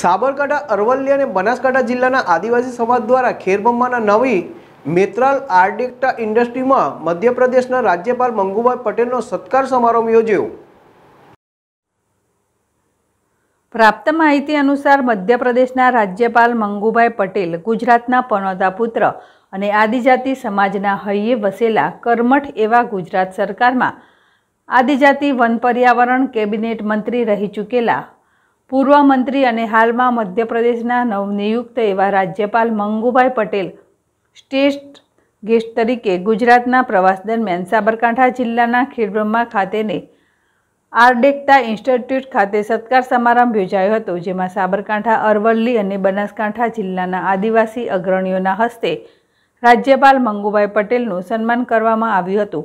સાબરકાંઠા અરવલ્લી અને બનાસકાંઠા જિલ્લાના આદિવાસી સમાજ દ્વારા ખેરબંબાના નવી મેત્રાલ આર્ડિક્ટા ઇન્ડસ્ટ્રીમાં મધ્યપ્રદેશના રાજ્યપાલ મંગુભાઈ પટેલનો સત્કાર સમારોહ યોજ્યો પ્રાપ્ત માહિતી અનુસાર મધ્યપ્રદેશના રાજ્યપાલ મંગુભાઈ પટેલ ગુજરાતના પનોતા પુત્ર અને આદિજાતિ સમાજના હૈયે વસેલા કર્મઠ એવા ગુજરાત સરકારમાં આદિજાતિ વન પર્યાવરણ કેબિનેટ મંત્રી રહી ચૂકેલા પૂર્વ મંત્રી અને હાલમાં મધ્યપ્રદેશના નવનિયુક્ત એવા રાજ્યપાલ મંગુભાઈ પટેલ સ્ટેટ ગેસ્ટ તરીકે ગુજરાતના પ્રવાસ દરમિયાન સાબરકાંઠા જિલ્લાના ખેડબ્રહ્મા ખાતેને આરડેક્ટા ઇન્સ્ટિટ્યૂટ ખાતે સત્કાર સમારંભ યોજાયો હતો જેમાં સાબરકાંઠા અરવલ્લી અને બનાસકાંઠા જિલ્લાના આદિવાસી અગ્રણીઓના હસ્તે રાજ્યપાલ મંગુભાઈ પટેલનું સન્માન કરવામાં આવ્યું હતું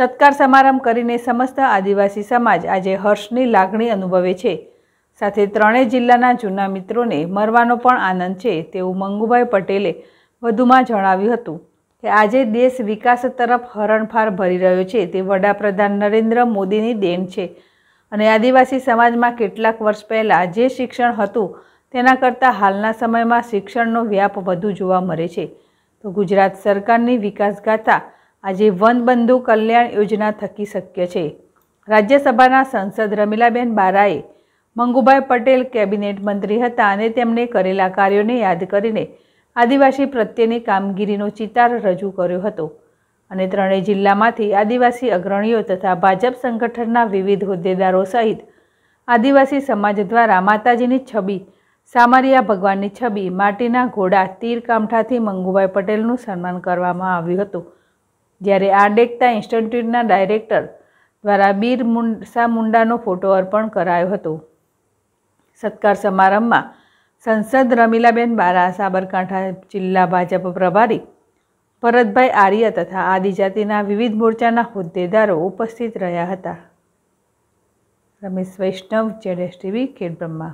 સત્કાર સમારંભ કરીને સમસ્ત આદિવાસી સમાજ આજે હર્ષની લાગણી અનુભવે છે સાથે ત્રણેય જિલ્લાના જૂના મિત્રોને મરવાનો પણ આનંદ છે તેવું મંગુભાઈ પટેલે વધુમાં જણાવ્યું હતું કે આજે દેશ વિકાસ તરફ હરણફાર ભરી રહ્યો છે તે વડાપ્રધાન નરેન્દ્ર મોદીની દેન છે અને આદિવાસી સમાજમાં કેટલાક વર્ષ પહેલાં જે શિક્ષણ હતું તેના કરતાં હાલના સમયમાં શિક્ષણનો વ્યાપ વધુ જોવા મળે છે તો ગુજરાત સરકારની વિકાસગાથા આજે વનબંધુ કલ્યાણ યોજના થકી શક્ય છે રાજ્યસભાના સંસદ રમીલાબેન બારાએ મંગુભાઈ પટેલ કેબિનેટ મંત્રી હતા અને તેમણે કરેલા કાર્યોને યાદ કરીને આદિવાસી પ્રત્યેની કામગીરીનો ચિતાર રજૂ કર્યો હતો અને ત્રણેય જિલ્લામાંથી આદિવાસી અગ્રણીઓ તથા ભાજપ સંગઠનના વિવિધ હોદ્દેદારો સહિત આદિવાસી સમાજ દ્વારા માતાજીની છબી સામરિયા ભગવાનની છબી માટીના ઘોડા તીર કામઠાથી મંગુભાઈ પટેલનું સન્માન કરવામાં આવ્યું હતું જ્યારે આડેકતા ઇન્સ્ટિટ્યૂટના ડાયરેક્ટર દ્વારા બીર મુંસા મુંડાનો ફોટો અર્પણ કરાયો હતો સત્કાર સમારંભમાં સંસદ રમીલાબેન બારા સાબરકાંઠા જિલ્લા ભાજપ પ્રભારી ભરતભાઈ આર્ય તથા આદિજાતિના વિવિધ મોરચાના હોદ્દેદારો ઉપસ્થિત રહ્યા હતા રમેશ વૈષ્ણવ જેડેશ ટીવી ખેડબ્રહ્મા